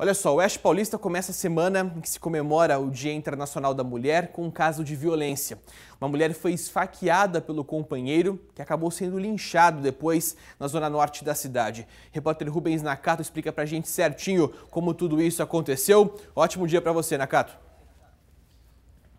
Olha só, o Oeste Paulista começa a semana em que se comemora o Dia Internacional da Mulher com um caso de violência. Uma mulher foi esfaqueada pelo companheiro, que acabou sendo linchado depois na zona norte da cidade. repórter Rubens Nakato explica pra gente certinho como tudo isso aconteceu. Ótimo dia para você, Nakato.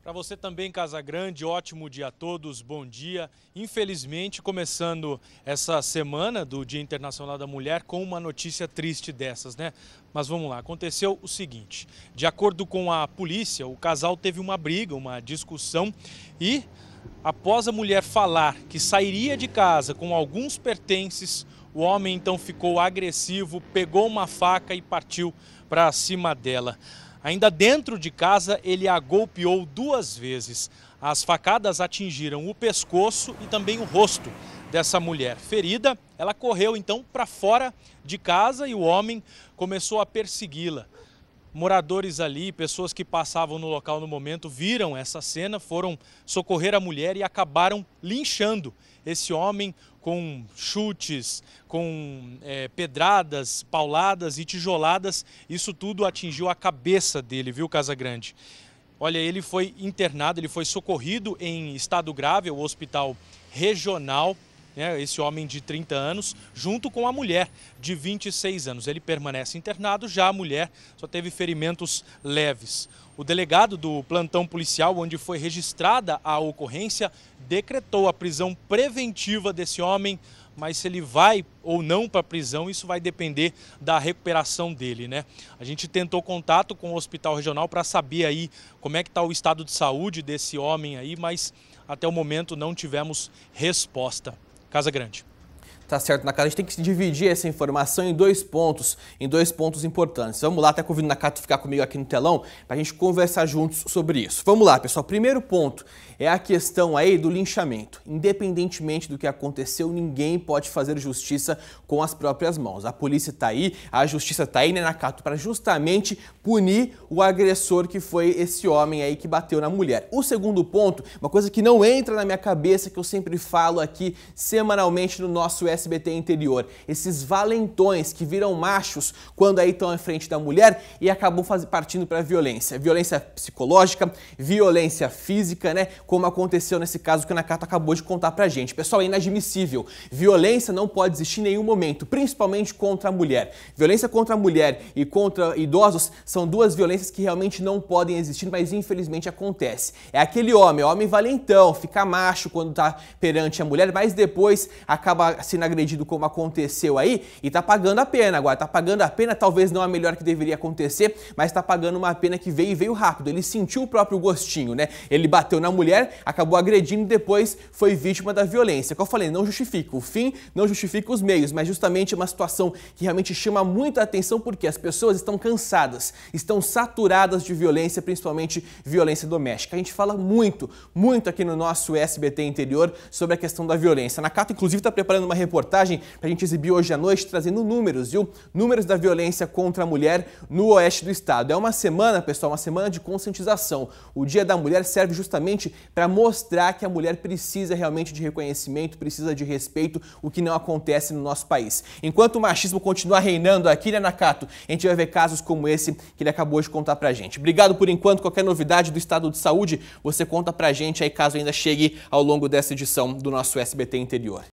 Para você também, Casa Grande, ótimo dia a todos, bom dia. Infelizmente, começando essa semana do Dia Internacional da Mulher com uma notícia triste dessas, né? Mas vamos lá, aconteceu o seguinte: de acordo com a polícia, o casal teve uma briga, uma discussão e, após a mulher falar que sairia de casa com alguns pertences, o homem então ficou agressivo, pegou uma faca e partiu para cima dela. Ainda dentro de casa, ele a golpeou duas vezes. As facadas atingiram o pescoço e também o rosto dessa mulher ferida. Ela correu então para fora de casa e o homem começou a persegui-la. Moradores ali, pessoas que passavam no local no momento, viram essa cena, foram socorrer a mulher e acabaram linchando esse homem com chutes, com é, pedradas, pauladas e tijoladas. Isso tudo atingiu a cabeça dele, viu, Casa Grande. Olha, ele foi internado, ele foi socorrido em estado grave o hospital regional né, esse homem de 30 anos, junto com a mulher de 26 anos. Ele permanece internado, já a mulher só teve ferimentos leves. O delegado do plantão policial, onde foi registrada a ocorrência, decretou a prisão preventiva desse homem, mas se ele vai ou não para a prisão, isso vai depender da recuperação dele, né? A gente tentou contato com o hospital regional para saber aí como é que está o estado de saúde desse homem aí, mas até o momento não tivemos resposta. Casa Grande tá certo? Na casa a gente tem que dividir essa informação em dois pontos, em dois pontos importantes. Vamos lá, até convido o Cato ficar comigo aqui no telão para a gente conversar juntos sobre isso. Vamos lá, pessoal. Primeiro ponto é a questão aí do linchamento. Independentemente do que aconteceu, ninguém pode fazer justiça com as próprias mãos. A polícia está aí, a justiça está aí, né, Nakato, para justamente punir o agressor que foi esse homem aí que bateu na mulher. O segundo ponto, uma coisa que não entra na minha cabeça, que eu sempre falo aqui semanalmente no nosso SBT Interior. Esses valentões que viram machos quando aí estão à frente da mulher e acabam fazendo partindo para violência. Violência psicológica, violência física, né? Como aconteceu nesse caso que a Nakata acabou de contar pra gente. Pessoal, é inadmissível. Violência não pode existir em nenhum momento, principalmente contra a mulher. Violência contra a mulher e contra idosos são duas violências que realmente não podem existir, mas infelizmente acontece. É aquele homem, homem valentão, fica macho quando tá perante a mulher, mas depois acaba se assim, agredido como aconteceu aí e tá pagando a pena agora, tá pagando a pena, talvez não a melhor que deveria acontecer, mas tá pagando uma pena que veio e veio rápido. Ele sentiu o próprio gostinho, né? Ele bateu na mulher, acabou agredindo e depois foi vítima da violência. Como eu falei, não justifica o fim, não justifica os meios, mas justamente é uma situação que realmente chama muita atenção porque as pessoas estão cansadas, estão saturadas de violência, principalmente violência doméstica. A gente fala muito, muito aqui no nosso SBT interior sobre a questão da violência. Na Cata, inclusive, está preparando uma reportagem reportagem para a gente exibir hoje à noite, trazendo números, viu? Números da violência contra a mulher no oeste do estado. É uma semana, pessoal, uma semana de conscientização. O Dia da Mulher serve justamente para mostrar que a mulher precisa realmente de reconhecimento, precisa de respeito, o que não acontece no nosso país. Enquanto o machismo continuar reinando aqui, né, Nakato? A gente vai ver casos como esse que ele acabou de contar pra gente. Obrigado por enquanto. Qualquer novidade do estado de saúde, você conta pra gente aí caso ainda chegue ao longo dessa edição do nosso SBT Interior.